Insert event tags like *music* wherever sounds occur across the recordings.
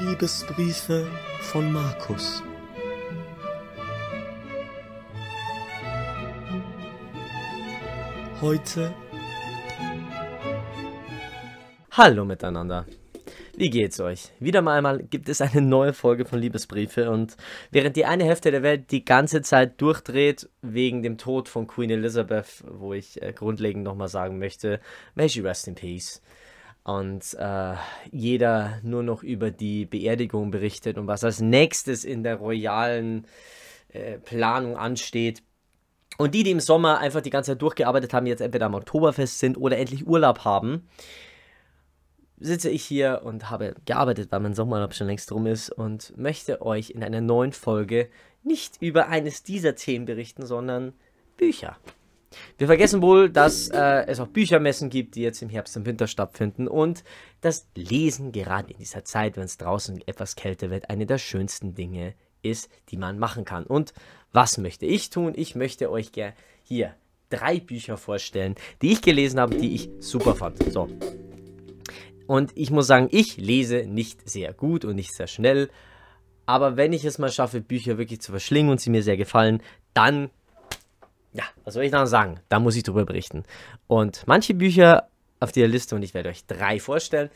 Liebesbriefe von Markus. Heute. Hallo miteinander. Wie geht's euch? Wieder mal einmal gibt es eine neue Folge von Liebesbriefe und während die eine Hälfte der Welt die ganze Zeit durchdreht wegen dem Tod von Queen Elizabeth, wo ich äh, grundlegend nochmal sagen möchte, may she rest in peace und äh, jeder nur noch über die Beerdigung berichtet und was als nächstes in der royalen äh, Planung ansteht. Und die, die im Sommer einfach die ganze Zeit durchgearbeitet haben, jetzt entweder am Oktoberfest sind oder endlich Urlaub haben, sitze ich hier und habe gearbeitet, weil mein Sommerurlaub schon längst rum ist und möchte euch in einer neuen Folge nicht über eines dieser Themen berichten, sondern Bücher. Wir vergessen wohl, dass äh, es auch Büchermessen gibt, die jetzt im Herbst und Winter stattfinden und das Lesen gerade in dieser Zeit, wenn es draußen etwas kälter wird, eine der schönsten Dinge ist, die man machen kann. Und was möchte ich tun? Ich möchte euch gerne hier drei Bücher vorstellen, die ich gelesen habe, die ich super fand. So. Und ich muss sagen, ich lese nicht sehr gut und nicht sehr schnell. Aber wenn ich es mal schaffe, Bücher wirklich zu verschlingen und sie mir sehr gefallen, dann ja, was soll ich noch sagen? Da muss ich drüber berichten. Und manche Bücher auf dieser Liste, und ich werde euch drei vorstellen,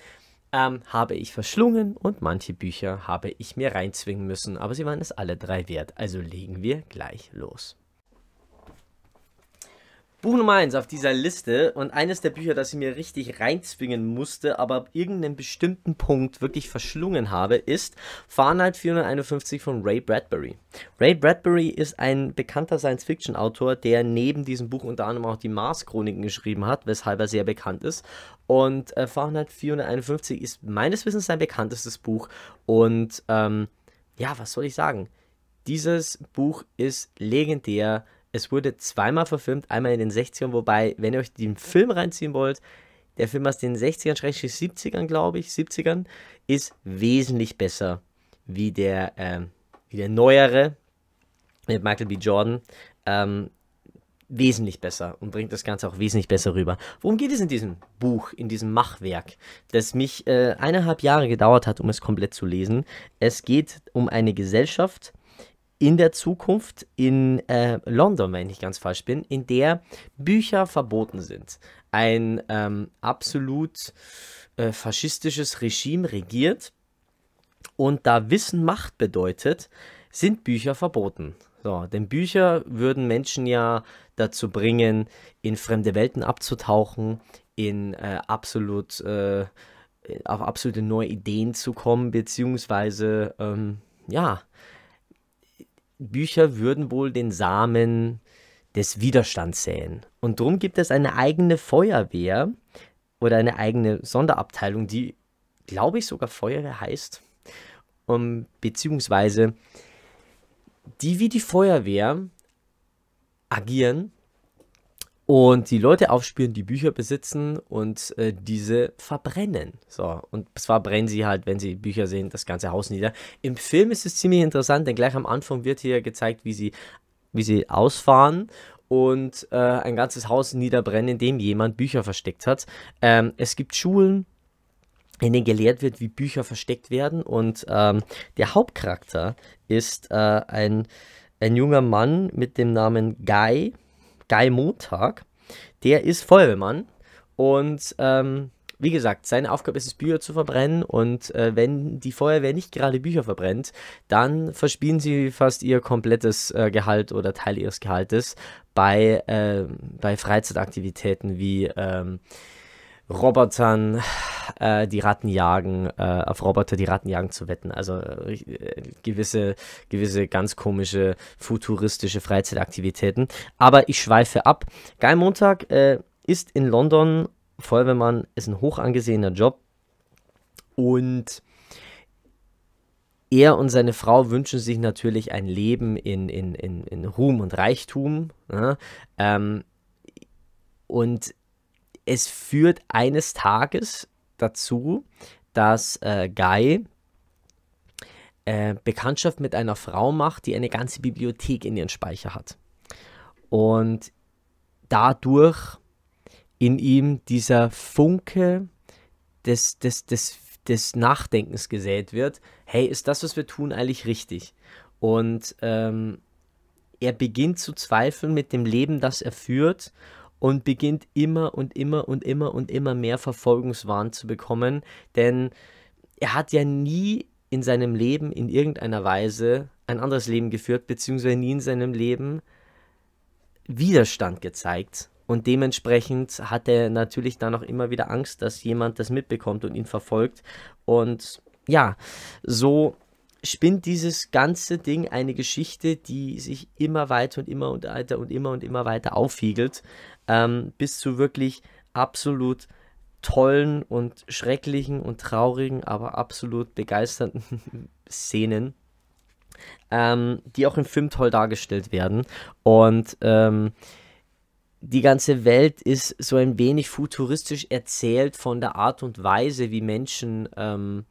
ähm, habe ich verschlungen und manche Bücher habe ich mir reinzwingen müssen, aber sie waren es alle drei wert. Also legen wir gleich los. Buch Nummer 1 auf dieser Liste und eines der Bücher, das ich mir richtig reinzwingen musste, aber ab irgendeinem bestimmten Punkt wirklich verschlungen habe, ist Fahrenheit 451 von Ray Bradbury. Ray Bradbury ist ein bekannter Science-Fiction-Autor, der neben diesem Buch unter anderem auch die Mars-Chroniken geschrieben hat, weshalb er sehr bekannt ist. Und äh, Fahrenheit 451 ist meines Wissens sein bekanntestes Buch und ähm, ja, was soll ich sagen? Dieses Buch ist legendär es wurde zweimal verfilmt, einmal in den 60ern, wobei, wenn ihr euch den Film reinziehen wollt, der Film aus den 60ern, 70ern, glaube ich, 70ern, ist wesentlich besser wie der, ähm, wie der neuere mit Michael B. Jordan. Ähm, wesentlich besser und bringt das Ganze auch wesentlich besser rüber. Worum geht es in diesem Buch, in diesem Machwerk, das mich äh, eineinhalb Jahre gedauert hat, um es komplett zu lesen? Es geht um eine Gesellschaft, in der Zukunft in äh, London, wenn ich ganz falsch bin, in der Bücher verboten sind. Ein ähm, absolut äh, faschistisches Regime regiert und da Wissen Macht bedeutet, sind Bücher verboten. So, denn Bücher würden Menschen ja dazu bringen, in fremde Welten abzutauchen, in äh, absolut äh, auf absolute neue Ideen zu kommen, beziehungsweise ähm, ja, Bücher würden wohl den Samen des Widerstands säen. Und darum gibt es eine eigene Feuerwehr oder eine eigene Sonderabteilung, die, glaube ich, sogar Feuerwehr heißt. Um, ähm, beziehungsweise die wie die Feuerwehr agieren und die Leute aufspüren, die Bücher besitzen und äh, diese verbrennen. So, und zwar brennen sie halt, wenn sie Bücher sehen, das ganze Haus nieder. Im Film ist es ziemlich interessant, denn gleich am Anfang wird hier gezeigt, wie sie, wie sie ausfahren und äh, ein ganzes Haus niederbrennen, in dem jemand Bücher versteckt hat. Ähm, es gibt Schulen, in denen gelehrt wird, wie Bücher versteckt werden. Und ähm, der Hauptcharakter ist äh, ein, ein junger Mann mit dem Namen Guy Guy Montag, der ist Feuerwehrmann und ähm, wie gesagt, seine Aufgabe ist es, Bücher zu verbrennen und äh, wenn die Feuerwehr nicht gerade Bücher verbrennt, dann verspielen sie fast ihr komplettes äh, Gehalt oder Teil ihres Gehaltes bei, äh, bei Freizeitaktivitäten wie ähm, Robotern äh, die Ratten jagen, äh, auf Roboter die Ratten jagen zu wetten. Also äh, gewisse, gewisse ganz komische futuristische Freizeitaktivitäten. Aber ich schweife ab. Geil Montag äh, ist in London Feuerwehrmann, ist ein hoch angesehener Job. Und er und seine Frau wünschen sich natürlich ein Leben in, in, in, in Ruhm und Reichtum. Ne? Ähm, und es führt eines Tages dazu, dass äh, Guy äh, Bekanntschaft mit einer Frau macht, die eine ganze Bibliothek in ihren Speicher hat. Und dadurch in ihm dieser Funke des, des, des, des Nachdenkens gesät wird, hey, ist das, was wir tun, eigentlich richtig? Und ähm, er beginnt zu zweifeln mit dem Leben, das er führt und beginnt immer und immer und immer und immer mehr Verfolgungswahn zu bekommen, denn er hat ja nie in seinem Leben in irgendeiner Weise ein anderes Leben geführt, beziehungsweise nie in seinem Leben Widerstand gezeigt. Und dementsprechend hat er natürlich dann auch immer wieder Angst, dass jemand das mitbekommt und ihn verfolgt. Und ja, so spinnt dieses ganze Ding eine Geschichte, die sich immer weiter und immer und weiter und immer und immer weiter aufhiegelt, ähm, bis zu wirklich absolut tollen und schrecklichen und traurigen, aber absolut begeisternden *laughs* Szenen, ähm, die auch im Film toll dargestellt werden. Und ähm, die ganze Welt ist so ein wenig futuristisch erzählt von der Art und Weise, wie Menschen ähm,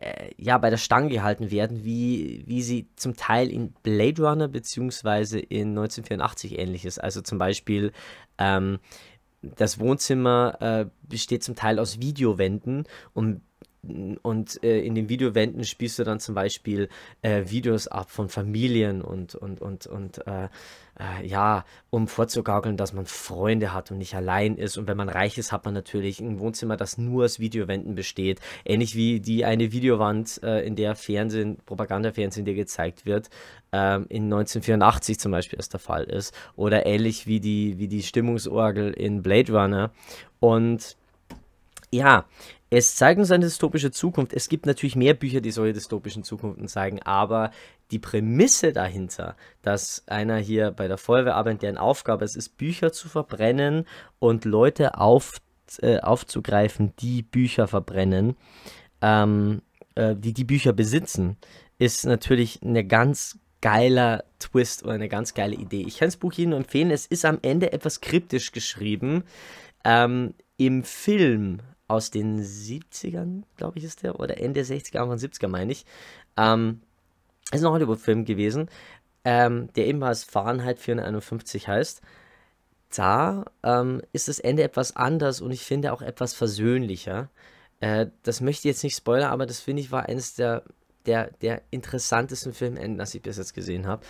äh, ja, bei der Stange gehalten werden, wie, wie sie zum Teil in Blade Runner bzw. in 1984 ähnlich ist. Also zum Beispiel ähm, das Wohnzimmer äh, besteht zum Teil aus Videowänden und und äh, in den Videowänden spielst du dann zum Beispiel äh, Videos ab von Familien und, und, und, und äh, äh, ja, um vorzugaukeln, dass man Freunde hat und nicht allein ist. Und wenn man reich ist, hat man natürlich ein Wohnzimmer, das nur aus Videowänden besteht. Ähnlich wie die eine Videowand, äh, in der Fernsehen, Propagandafernsehen dir gezeigt wird, ähm, in 1984 zum Beispiel ist der Fall ist. Oder ähnlich wie die, wie die Stimmungsorgel in Blade Runner. Und ja, es zeigt uns eine dystopische Zukunft. Es gibt natürlich mehr Bücher, die solche dystopischen Zukunften zeigen, aber die Prämisse dahinter, dass einer hier bei der Feuerwehr arbeitet, deren Aufgabe es ist, Bücher zu verbrennen und Leute auf, äh, aufzugreifen, die Bücher verbrennen, ähm, äh, die die Bücher besitzen, ist natürlich eine ganz geiler Twist oder eine ganz geile Idee. Ich kann das Buch Ihnen nur empfehlen. Es ist am Ende etwas kryptisch geschrieben. Ähm, Im Film aus den 70ern, glaube ich, ist der, oder Ende der 60er, Anfang 70er, meine ich. Ähm, ist ein Hollywood-Film gewesen, ähm, der ebenfalls Fahrenheit 451 heißt. Da ähm, ist das Ende etwas anders und ich finde auch etwas versöhnlicher. Äh, das möchte ich jetzt nicht spoilern, aber das finde ich war eines der, der, der interessantesten Filmenden, das ich bis jetzt gesehen habe.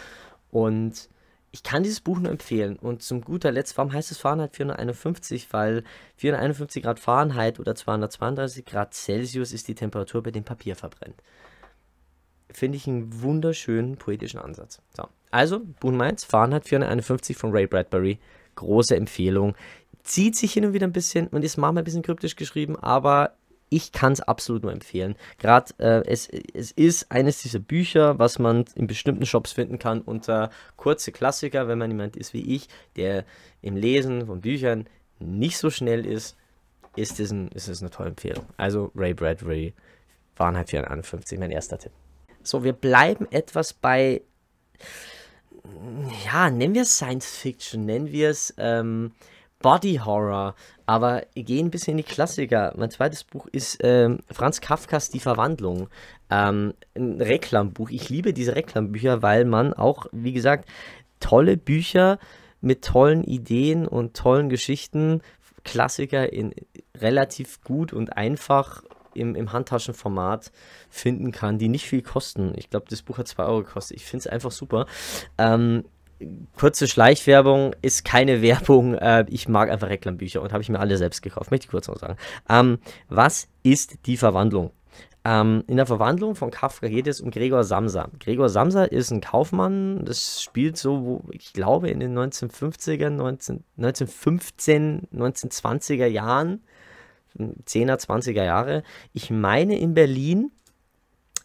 Und ich kann dieses Buch nur empfehlen. Und zum guter Letzt, warum heißt es Fahrenheit 451? Weil 451 Grad Fahrenheit oder 232 Grad Celsius ist die Temperatur, bei dem Papier verbrennt. Finde ich einen wunderschönen poetischen Ansatz. So. Also, Buch meins, Fahrenheit 451 von Ray Bradbury. Große Empfehlung. Zieht sich hin und wieder ein bisschen und ist manchmal ein bisschen kryptisch geschrieben, aber ich kann es absolut nur empfehlen. Gerade äh, es, es ist eines dieser Bücher, was man in bestimmten Shops finden kann unter kurze Klassiker, wenn man jemand ist wie ich, der im Lesen von Büchern nicht so schnell ist, ist es, ein, ist es eine tolle Empfehlung. Also Ray Bradbury, Wahrheit 451, mein erster Tipp. So, wir bleiben etwas bei, ja, nennen wir es Science Fiction, nennen wir es ähm, Body Horror, aber gehen ein bisschen in die Klassiker. Mein zweites Buch ist ähm, Franz Kafkas Die Verwandlung. Ähm, ein Reklambuch. Ich liebe diese Reklambücher, weil man auch, wie gesagt, tolle Bücher mit tollen Ideen und tollen Geschichten, Klassiker in relativ gut und einfach im, im Handtaschenformat finden kann, die nicht viel kosten. Ich glaube, das Buch hat 2 Euro gekostet. Ich finde es einfach super. Ähm, kurze Schleichwerbung ist keine *laughs* Werbung. Äh, ich mag einfach Reklambücher und habe ich mir alle selbst gekauft. Möchte ich kurz noch sagen. Ähm, was ist die Verwandlung? Ähm, in der Verwandlung von Kafka geht es um Gregor Samsa. Gregor Samsa ist ein Kaufmann. Das spielt so, wo, ich glaube, in den 1950 er 19, 1915, 1920er Jahren. 10er, 20er Jahre. Ich meine in Berlin,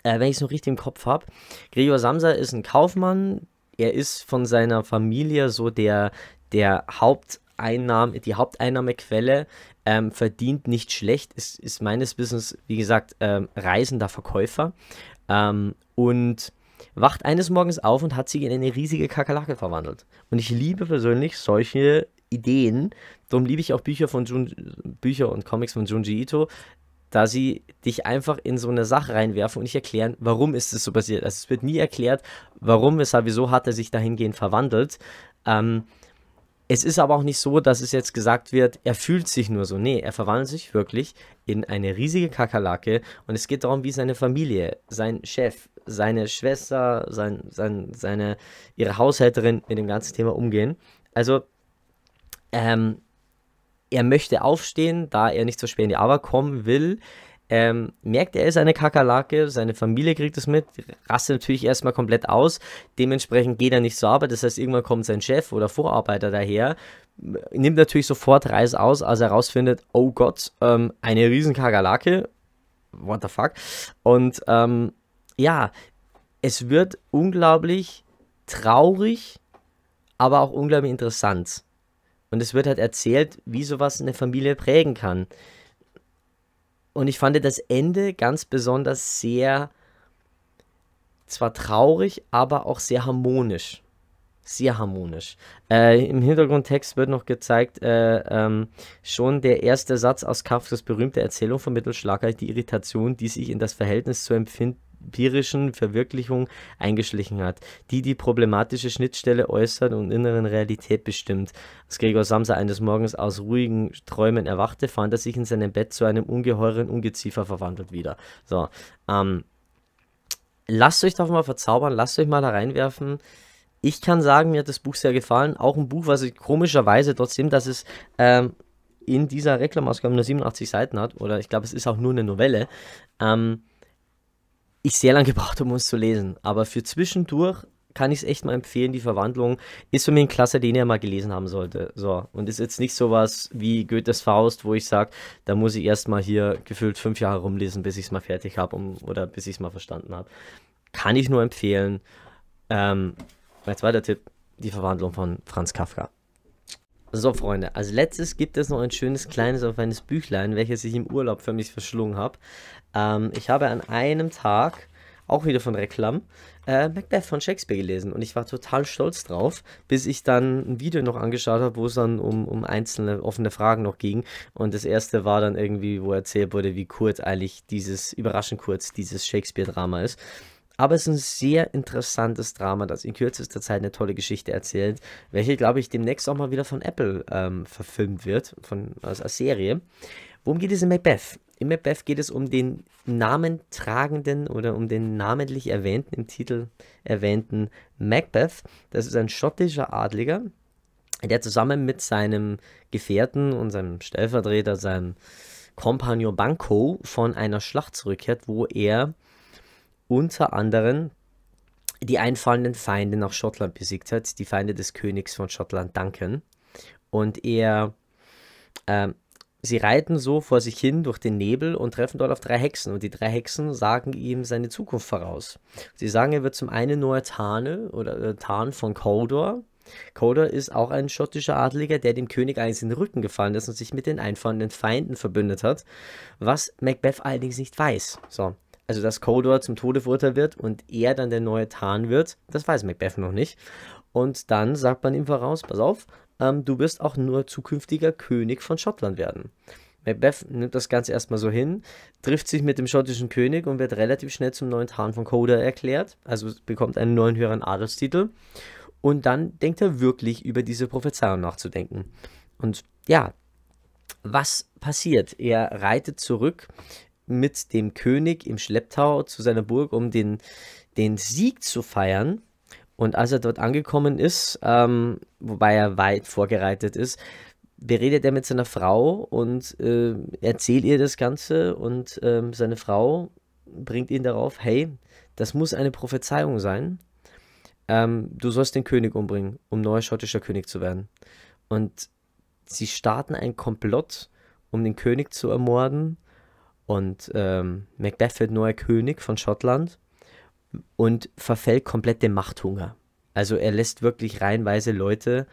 äh, wenn ich es noch richtig im Kopf habe. Gregor Samsa ist ein Kaufmann, er ist von seiner Familie so der, der Haupteinnahme, die Haupteinnahmequelle, ähm, verdient nicht schlecht, ist, ist meines Wissens, wie gesagt, ähm, reisender Verkäufer ähm, und wacht eines Morgens auf und hat sich in eine riesige Kakerlake verwandelt. Und ich liebe persönlich solche Ideen. Darum liebe ich auch Bücher von Jun Bücher und Comics von Junji Ito, da sie dich einfach in so eine Sache reinwerfen und nicht erklären, warum ist es so passiert. Also es wird nie erklärt, warum, weshalb, wieso hat er sich dahingehend verwandelt. Ähm, es ist aber auch nicht so, dass es jetzt gesagt wird, er fühlt sich nur so. Nee, er verwandelt sich wirklich in eine riesige Kakerlake und es geht darum, wie seine Familie, sein Chef, seine Schwester, sein, sein, seine, ihre Haushälterin mit dem ganzen Thema umgehen. Also, ähm, er möchte aufstehen, da er nicht zu spät in die Arbeit kommen will. Ähm, merkt, er ist eine Kakerlake, seine Familie kriegt es mit, rastet natürlich erstmal komplett aus. Dementsprechend geht er nicht zur Arbeit, das heißt, irgendwann kommt sein Chef oder Vorarbeiter daher, nimmt natürlich sofort Reis aus, als er herausfindet: Oh Gott, ähm, eine riesen Kakerlake. What the fuck? Und ähm, ja, es wird unglaublich traurig, aber auch unglaublich interessant. Und es wird halt erzählt, wie sowas eine Familie prägen kann. Und ich fand das Ende ganz besonders sehr, zwar traurig, aber auch sehr harmonisch. Sehr harmonisch. Äh, Im Hintergrundtext wird noch gezeigt, äh, ähm, schon der erste Satz aus Kafkas berühmte Erzählung vermittelt schlagartig die Irritation, die sich in das Verhältnis zu empfinden empirischen Verwirklichung eingeschlichen hat, die die problematische Schnittstelle äußert und inneren Realität bestimmt. Als Gregor Samsa eines Morgens aus ruhigen Träumen erwachte, fand er sich in seinem Bett zu einem ungeheuren Ungeziefer verwandelt wieder. So, ähm, lasst euch doch mal verzaubern, lasst euch mal da reinwerfen. Ich kann sagen, mir hat das Buch sehr gefallen. Auch ein Buch, was ich komischerweise trotzdem, dass es ähm, in dieser Reklamausgabe nur 87 Seiten hat, oder ich glaube, es ist auch nur eine Novelle, ähm, ich sehr lange *laughs* gebraucht habe, um es zu lesen. Aber für zwischendurch kann ich es echt mal empfehlen. Die Verwandlung ist für mich ein Klasse, den ihr mal gelesen haben sollte. So, und ist jetzt nicht sowas wie Goethes Faust, wo ich sage, da muss ich erst mal hier gefühlt fünf Jahre rumlesen, bis ich es mal fertig habe um, oder bis ich es mal verstanden habe. Kann ich nur empfehlen. Ähm, mein zweiter Tipp, die Verwandlung von Franz Kafka. So, Freunde, als letztes gibt es noch ein schönes kleines auf eines Büchlein, welches ich im Urlaub für mich verschlungen habe. Ähm, ich habe an einem Tag, auch wieder von Reklam, äh, Macbeth von Shakespeare gelesen und ich war total stolz drauf, bis ich dann ein Video noch angeschaut habe, wo es dann um, um einzelne offene Fragen noch ging. Und das erste war dann irgendwie, wo erzählt wurde, wie kurz eigentlich dieses, überraschend kurz, dieses Shakespeare-Drama ist. Aber es ist ein sehr interessantes Drama, das in kürzester Zeit eine tolle Geschichte erzählt, welche, glaube ich, demnächst auch mal wieder von Apple ähm, verfilmt wird, von, also als Serie. Worum geht es in Macbeth? In Macbeth geht es um den namentragenden oder um den namentlich erwähnten, im Titel erwähnten Macbeth. Das ist ein schottischer Adliger, der zusammen mit seinem Gefährten und seinem Stellvertreter, seinem Kompagnon Banco von einer Schlacht zurückkehrt, wo er unter anderem die einfallenden Feinde nach Schottland besiegt hat, die Feinde des Königs von Schottland Duncan. Und er, äh, sie reiten so vor sich hin durch den Nebel und treffen dort auf drei Hexen. Und die drei Hexen sagen ihm seine Zukunft voraus. Sie sagen, er wird zum einen nur Tane oder äh, Tarn von Coldor. Coldor ist auch ein schottischer Adliger, der dem König eins in den Rücken gefallen ist und sich mit den einfallenden Feinden verbündet hat, was Macbeth allerdings nicht weiß. So also dass Kodor zum Tode verurteilt wird und er dann der neue Tarn wird, das weiß Macbeth noch nicht. Und dann sagt man ihm voraus, pass auf, ähm, du wirst auch nur zukünftiger König von Schottland werden. Macbeth nimmt das Ganze erstmal so hin, trifft sich mit dem schottischen König und wird relativ schnell zum neuen Tarn von Coda erklärt, also bekommt einen neuen höheren Adelstitel. Und dann denkt er wirklich über diese Prophezeiung nachzudenken. Und ja, was passiert? Er reitet zurück mit dem König im Schlepptau zu seiner Burg, um den, den Sieg zu feiern. Und als er dort angekommen ist, ähm, wobei er weit vorgereitet ist, beredet er mit seiner Frau und äh, erzählt ihr das Ganze. Und ähm, seine Frau bringt ihn darauf: Hey, das muss eine Prophezeiung sein. Ähm, du sollst den König umbringen, um neuer schottischer König zu werden. Und sie starten ein Komplott, um den König zu ermorden und ähm, Macbeth wird neuer König von Schottland und verfällt komplett dem Machthunger. Also er lässt wirklich reihenweise Leute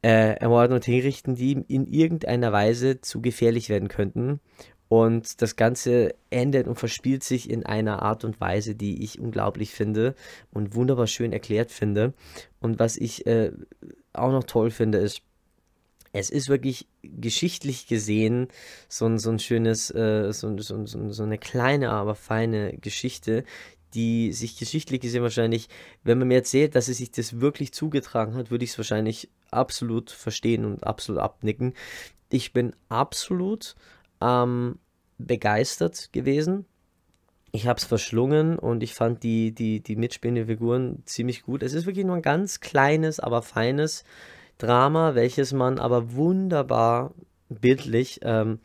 äh, ermorden und hinrichten, die ihm in irgendeiner Weise zu gefährlich werden könnten. Und das Ganze endet und verspielt sich in einer Art und Weise, die ich unglaublich finde und wunderbar schön erklärt finde. Und was ich äh, auch noch toll finde, ist, es ist wirklich geschichtlich gesehen so ein, so ein schönes, äh, so, so, so, eine kleine, aber feine Geschichte, die sich geschichtlich gesehen wahrscheinlich, wenn man mir erzählt, dass es sich das wirklich zugetragen hat, würde ich es wahrscheinlich absolut verstehen und absolut abnicken. Ich bin absolut ähm, begeistert gewesen. Ich habe es verschlungen und ich fand die, die, die mitspielenden Figuren ziemlich gut. Es ist wirklich nur ein ganz kleines, aber feines Drama, welches man aber wunderbar bildlich ähm,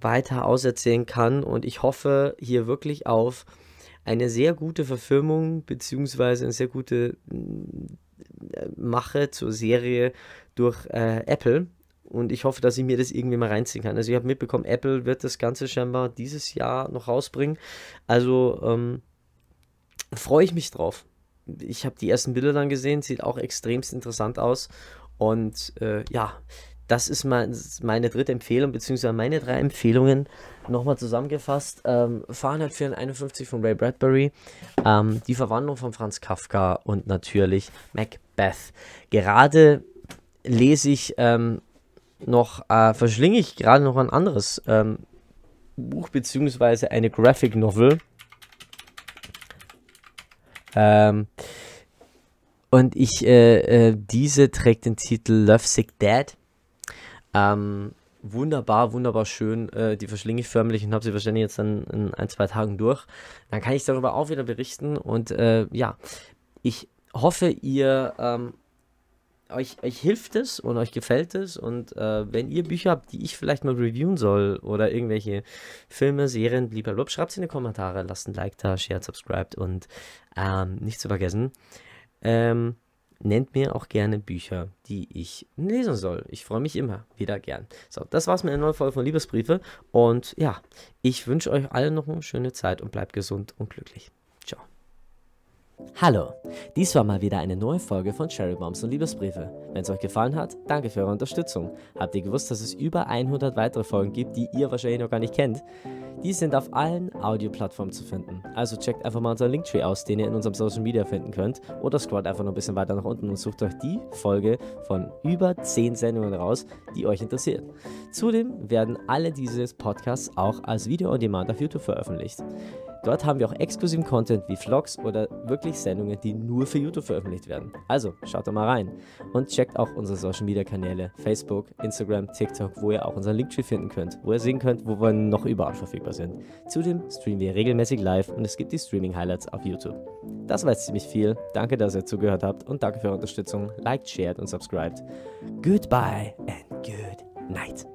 weiter auserzählen kann. Und ich hoffe hier wirklich auf eine sehr gute Verfilmung bzw. eine sehr gute äh, Mache zur Serie durch äh, Apple. Und ich hoffe, dass ich mir das irgendwie mal reinziehen kann. Also ich habe mitbekommen, Apple wird das Ganze scheinbar dieses Jahr noch rausbringen. Also ähm, freue ich mich drauf. Ich habe die ersten Bilder dann gesehen, sieht auch extremst interessant aus. Und äh, ja, das ist mein, meine dritte Empfehlung, beziehungsweise meine drei Empfehlungen nochmal zusammengefasst. Ähm, Fahrenheit 451 von Ray Bradbury, ähm, Die Verwandlung von Franz Kafka und natürlich Macbeth. Gerade lese ich ähm, noch, äh, verschlinge ich gerade noch ein anderes ähm, Buch, beziehungsweise eine Graphic Novel. Ähm, und ich, äh, äh, diese trägt den Titel Love Sick Dad. Ähm, wunderbar, wunderbar schön. Äh, die verschlinge ich förmlich und habe sie wahrscheinlich jetzt dann in ein, zwei Tagen durch. Dann kann ich darüber auch wieder berichten. Und äh, ja, ich hoffe, ihr ähm, euch, euch hilft es und euch gefällt es. Und äh, wenn ihr Bücher habt, die ich vielleicht mal reviewen soll oder irgendwelche Filme, Serien, blablabla, schreibt sie in die Kommentare, lasst ein Like da, shared, subscribed und ähm, nicht zu vergessen, ähm, nennt mir auch gerne Bücher, die ich lesen soll. Ich freue mich immer wieder gern. So, das war's mit einer neuen Folge von Liebesbriefe. Und ja, ich wünsche euch alle noch eine schöne Zeit und bleibt gesund und glücklich. Ciao. Hallo, dies war mal wieder eine neue Folge von Cherry Bombs und Liebesbriefe. Wenn es euch gefallen hat, danke für eure Unterstützung. Habt ihr gewusst, dass es über 100 weitere Folgen gibt, die ihr wahrscheinlich noch gar nicht kennt? Die sind auf allen Audioplattformen zu finden. Also checkt einfach mal unseren Linktree aus, den ihr in unserem Social Media finden könnt. Oder scrollt einfach noch ein bisschen weiter nach unten und sucht euch die Folge von über 10 Sendungen raus, die euch interessiert. Zudem werden alle diese Podcasts auch als Video on Demand auf YouTube veröffentlicht. Dort haben wir auch exklusiven Content wie Vlogs oder wirklich Sendungen, die nur für YouTube veröffentlicht werden. Also schaut da mal rein und checkt auch unsere Social Media Kanäle, Facebook, Instagram, TikTok, wo ihr auch unseren Linktree finden könnt, wo ihr sehen könnt, wo wir noch überall verfügbar sind. Zudem streamen wir regelmäßig live und es gibt die Streaming Highlights auf YouTube. Das war jetzt ziemlich viel. Danke, dass ihr zugehört habt und danke für eure Unterstützung. Liked, shared und subscribed. Goodbye and good night.